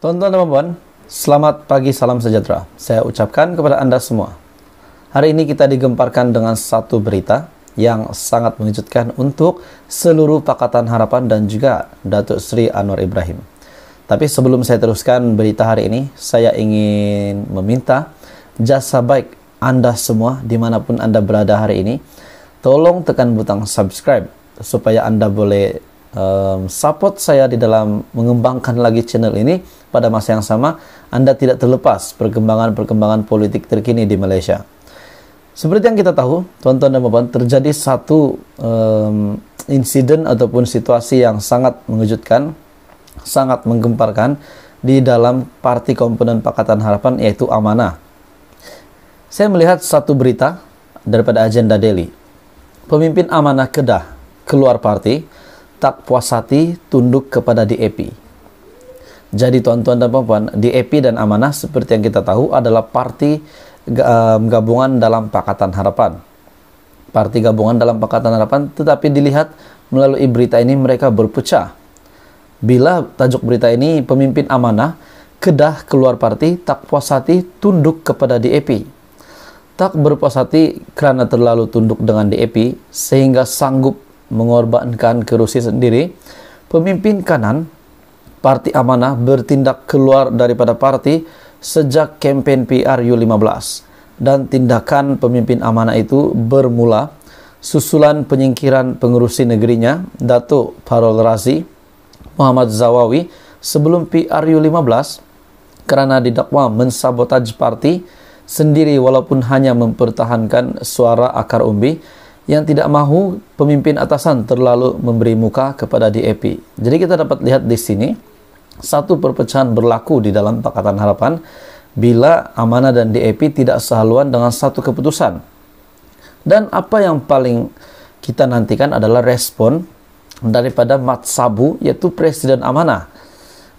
Tonton teman-teman, selamat pagi, salam sejahtera. Saya ucapkan kepada Anda semua. Hari ini kita digemparkan dengan satu berita yang sangat mengejutkan untuk seluruh Pakatan Harapan dan juga Datuk Sri Anwar Ibrahim. Tapi sebelum saya teruskan berita hari ini, saya ingin meminta jasa baik Anda semua dimanapun Anda berada hari ini, tolong tekan butang subscribe supaya Anda boleh um, support saya di dalam mengembangkan lagi channel ini pada masa yang sama, Anda tidak terlepas perkembangan-perkembangan politik terkini di Malaysia. Seperti yang kita tahu, tuan-tuan dan puan, terjadi satu um, insiden ataupun situasi yang sangat mengejutkan, sangat menggemparkan di dalam parti komponen Pakatan Harapan yaitu Amanah. Saya melihat satu berita daripada agenda Daily. Pemimpin Amanah Kedah keluar parti, tak puas hati tunduk kepada DAP. Jadi tuan-tuan dan puan-puan, DAP dan amanah seperti yang kita tahu adalah parti um, gabungan dalam Pakatan Harapan. Parti gabungan dalam Pakatan Harapan, tetapi dilihat melalui berita ini mereka berpecah. Bila tajuk berita ini pemimpin amanah, Kedah keluar parti, tak puas hati tunduk kepada DAP. Tak berpuas hati karena terlalu tunduk dengan DAP, sehingga sanggup mengorbankan kerusi sendiri. Pemimpin kanan Parti Amanah bertindak keluar daripada parti sejak kampanye PRU 15 dan tindakan pemimpin amanah itu bermula susulan penyingkiran pengurusi negerinya Datuk Parol Razi Muhammad Zawawi sebelum PRU 15 karena didakwa mensabotaj parti sendiri walaupun hanya mempertahankan suara akar umbi yang tidak mahu pemimpin atasan terlalu memberi muka kepada DAP. Jadi kita dapat lihat di sini satu perpecahan berlaku di dalam Pakatan Harapan bila amanah dan DAP e tidak sehaluan dengan satu keputusan. Dan apa yang paling kita nantikan adalah respon daripada Mat Sabu yaitu Presiden Amanah.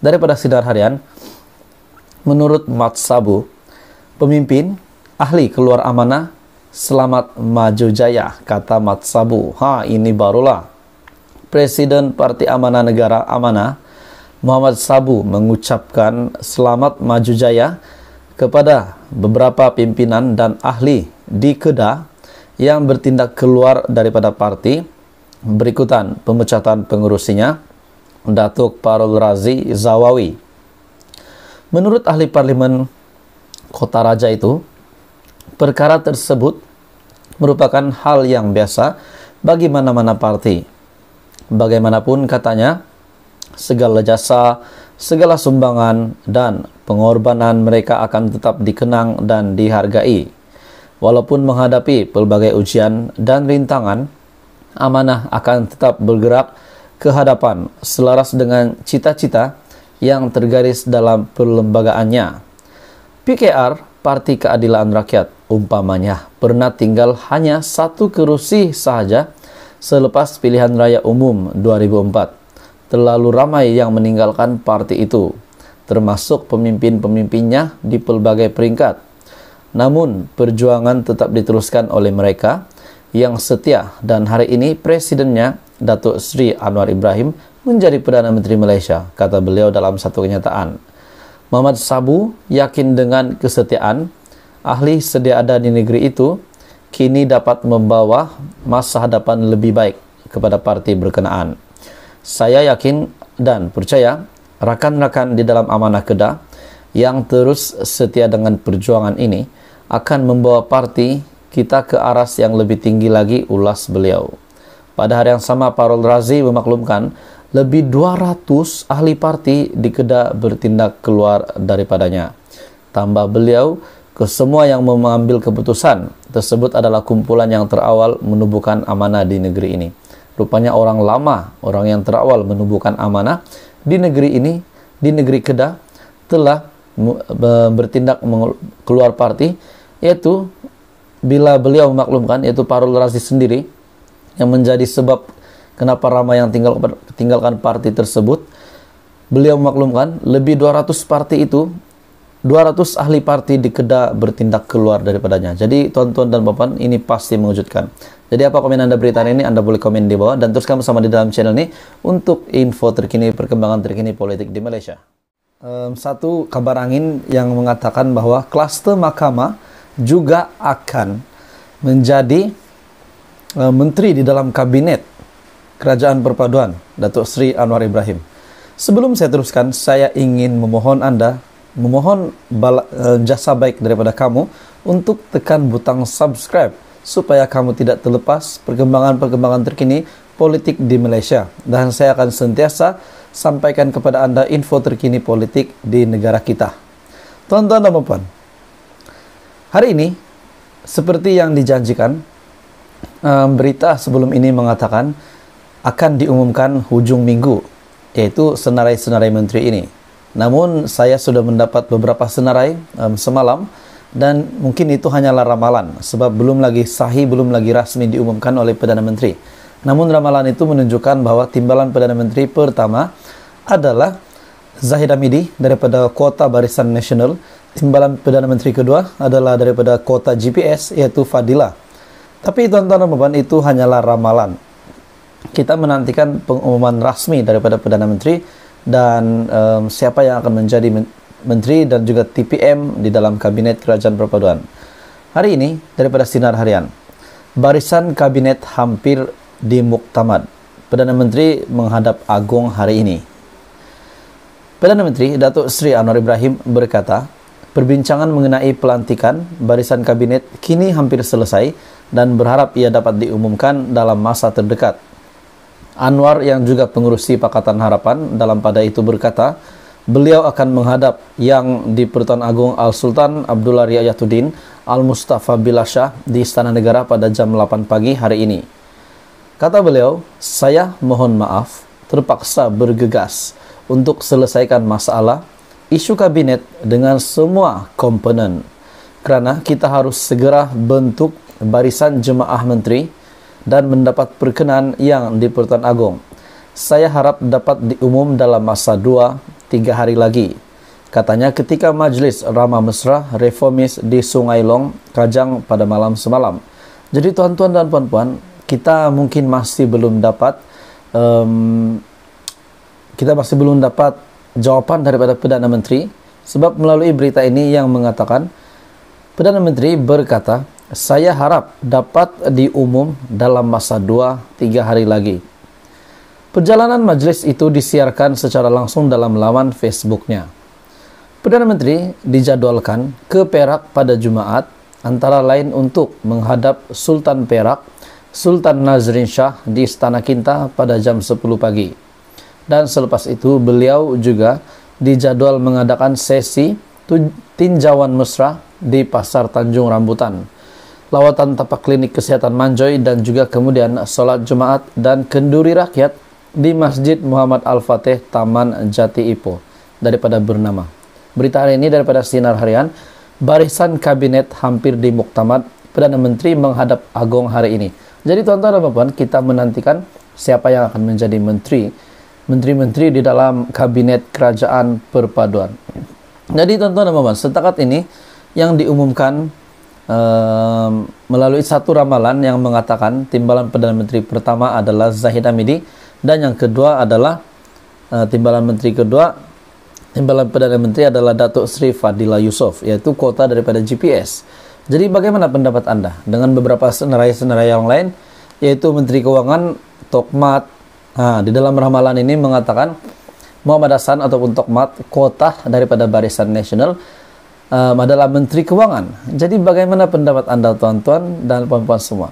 Daripada sidar harian, menurut Mat Sabu, pemimpin ahli keluar amanah selamat maju jaya kata Mat Sabu. Ha ini barulah Presiden parti Amanah Negara Amanah Muhammad Sabu mengucapkan selamat maju jaya kepada beberapa pimpinan dan ahli di Kedah yang bertindak keluar daripada parti berikutan pemecatan pengurusinya Datuk Parul Razi Zawawi. Menurut ahli parlimen Kota Raja itu, perkara tersebut merupakan hal yang biasa bagi mana-mana parti. Bagaimanapun katanya, segala jasa, segala sumbangan dan pengorbanan mereka akan tetap dikenang dan dihargai. Walaupun menghadapi pelbagai ujian dan rintangan, amanah akan tetap bergerak ke hadapan selaras dengan cita-cita yang tergaris dalam perlembagaannya. PKR, Parti Keadilan Rakyat, umpamanya pernah tinggal hanya satu kerusi sahaja selepas pilihan raya umum 2004 terlalu ramai yang meninggalkan parti itu, termasuk pemimpin-pemimpinnya di pelbagai peringkat. Namun, perjuangan tetap diteruskan oleh mereka yang setia dan hari ini presidennya Datuk Sri Anwar Ibrahim menjadi Perdana Menteri Malaysia, kata beliau dalam satu kenyataan. Muhammad Sabu yakin dengan kesetiaan ahli sedia ada di negeri itu kini dapat membawa masa hadapan lebih baik kepada parti berkenaan. Saya yakin dan percaya rakan-rakan di dalam amanah Kedah yang terus setia dengan perjuangan ini akan membawa parti kita ke aras yang lebih tinggi lagi ulas beliau. Pada hari yang sama Parol Razi memaklumkan lebih 200 ahli parti di Kedah bertindak keluar daripadanya. Tambah beliau, kesemua yang mengambil keputusan tersebut adalah kumpulan yang terawal menubuhkan amanah di negeri ini. Rupanya orang lama, orang yang terawal menubuhkan amanah di negeri ini, di negeri Kedah telah bertindak keluar parti yaitu bila beliau memaklumkan yaitu Parul Razi sendiri yang menjadi sebab kenapa ramai yang tinggal tinggalkan parti tersebut beliau memaklumkan lebih 200 parti itu 200 ahli parti di Kedah bertindak keluar daripadanya. Jadi tuan-tuan dan bapak ini pasti mengejutkan. Jadi apa komen Anda berita ini? Anda boleh komen di bawah dan teruskan bersama di dalam channel ini untuk info terkini, perkembangan terkini politik di Malaysia. Um, satu kabar angin yang mengatakan bahwa kluster mahkamah juga akan menjadi um, menteri di dalam kabinet kerajaan perpaduan Datuk Sri Anwar Ibrahim. Sebelum saya teruskan, saya ingin memohon Anda memohon bala, eh, jasa baik daripada kamu untuk tekan butang subscribe supaya kamu tidak terlepas perkembangan-perkembangan terkini politik di Malaysia dan saya akan sentiasa sampaikan kepada Anda info terkini politik di negara kita. Tuan-tuan dan puan, hari ini seperti yang dijanjikan, eh, berita sebelum ini mengatakan akan diumumkan hujung minggu, yaitu senarai-senarai menteri ini. Namun saya sudah mendapat beberapa senarai um, semalam dan mungkin itu hanyalah ramalan sebab belum lagi sahih, belum lagi rasmi diumumkan oleh Perdana Menteri. Namun ramalan itu menunjukkan bahwa timbalan Perdana Menteri pertama adalah Zahid Hamidi daripada kota Barisan Nasional. Timbalan Perdana Menteri kedua adalah daripada kota GPS yaitu Fadila. Tapi tuan-tuan dan puan itu hanyalah ramalan. Kita menantikan pengumuman rasmi daripada Perdana Menteri dan um, siapa yang akan menjadi menteri dan juga TPM di dalam kabinet kerajaan perpaduan. Hari ini daripada sinar harian, barisan kabinet hampir di muktamad. Perdana Menteri menghadap Agung hari ini. Perdana Menteri Datuk Sri Anwar Ibrahim berkata, perbincangan mengenai pelantikan barisan kabinet kini hampir selesai dan berharap ia dapat diumumkan dalam masa terdekat. Anwar yang juga pengurusi Pakatan Harapan dalam pada itu berkata, beliau akan menghadap yang di Pertuan Agung Al Sultan Abdullah Riayatuddin Al Mustafa Bilasyah di Istana Negara pada jam 8 pagi hari ini. Kata beliau, saya mohon maaf terpaksa bergegas untuk selesaikan masalah isu kabinet dengan semua komponen. Karena kita harus segera bentuk barisan jemaah menteri dan mendapat perkenan yang di Pertan Agong. Saya harap dapat diumum dalam masa dua, tiga hari lagi. Katanya ketika majlis Rama Mesra reformis di Sungai Long, Kajang pada malam semalam. Jadi tuan-tuan dan puan-puan, kita mungkin masih belum dapat um, kita masih belum dapat jawaban daripada Perdana Menteri sebab melalui berita ini yang mengatakan Perdana Menteri berkata saya harap dapat diumum dalam masa dua tiga hari lagi. Perjalanan majelis itu disiarkan secara langsung dalam laman Facebooknya. Perdana Menteri dijadwalkan ke Perak pada Jumaat, antara lain untuk menghadap Sultan Perak, Sultan Nazrin Shah di Istana Kinta pada jam 10 pagi. Dan selepas itu beliau juga dijadwal mengadakan sesi tinjauan mesra di Pasar Tanjung Rambutan lawatan tapak klinik kesehatan Manjoy dan juga kemudian sholat Jumat dan kenduri rakyat di Masjid Muhammad Al-Fatih Taman Jati Ipo daripada bernama. Berita hari ini daripada Sinar Harian, barisan kabinet hampir di Muktamad Perdana Menteri menghadap Agong hari ini. Jadi tuan-tuan dan puan, kita menantikan siapa yang akan menjadi menteri, menteri-menteri di dalam kabinet kerajaan perpaduan. Jadi tuan-tuan dan puan, setakat ini yang diumumkan melalui satu ramalan yang mengatakan timbalan Perdana Menteri pertama adalah Zahid Amidi dan yang kedua adalah uh, timbalan menteri kedua timbalan Perdana Menteri adalah Datuk Sri Fadila Yusof yaitu kota daripada GPS. Jadi bagaimana pendapat Anda dengan beberapa senarai-senarai yang lain yaitu Menteri Keuangan Tokmat nah, di dalam ramalan ini mengatakan Muhammad Hasan ataupun Tokmat kota daripada Barisan Nasional um, adalah Menteri Keuangan. Jadi bagaimana pendapat Anda tuan-tuan dan puan-puan semua?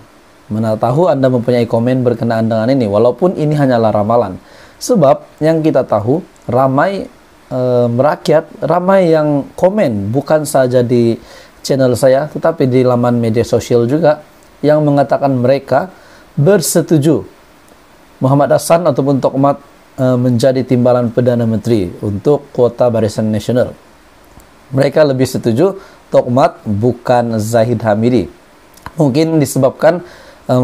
Mana tahu Anda mempunyai komen berkenaan dengan ini, walaupun ini hanyalah ramalan. Sebab yang kita tahu, ramai um, rakyat, ramai yang komen, bukan saja di channel saya, tetapi di laman media sosial juga, yang mengatakan mereka bersetuju Muhammad Hasan ataupun Tokmat menjadi timbalan Perdana Menteri untuk kuota Barisan Nasional mereka lebih setuju Tokmat bukan Zahid Hamidi. Mungkin disebabkan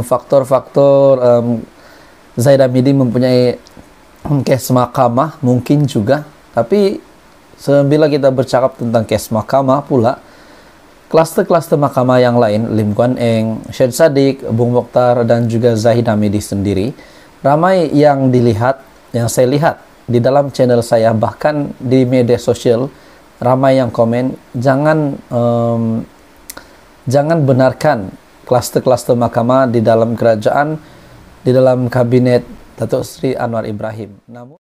faktor-faktor um, um, Zahid Hamidi mempunyai kes mahkamah, mungkin juga. Tapi bila kita bercakap tentang kes mahkamah pula, klaster-klaster mahkamah yang lain, Lim Kuan Eng, Syed Sadiq, Bung Mokhtar, dan juga Zahid Hamidi sendiri, ramai yang dilihat, yang saya lihat di dalam channel saya, bahkan di media sosial, ramai yang komen jangan um, jangan benarkan klaster-klaster mahkamah di dalam kerajaan di dalam kabinet Datuk Sri Anwar Ibrahim. Namun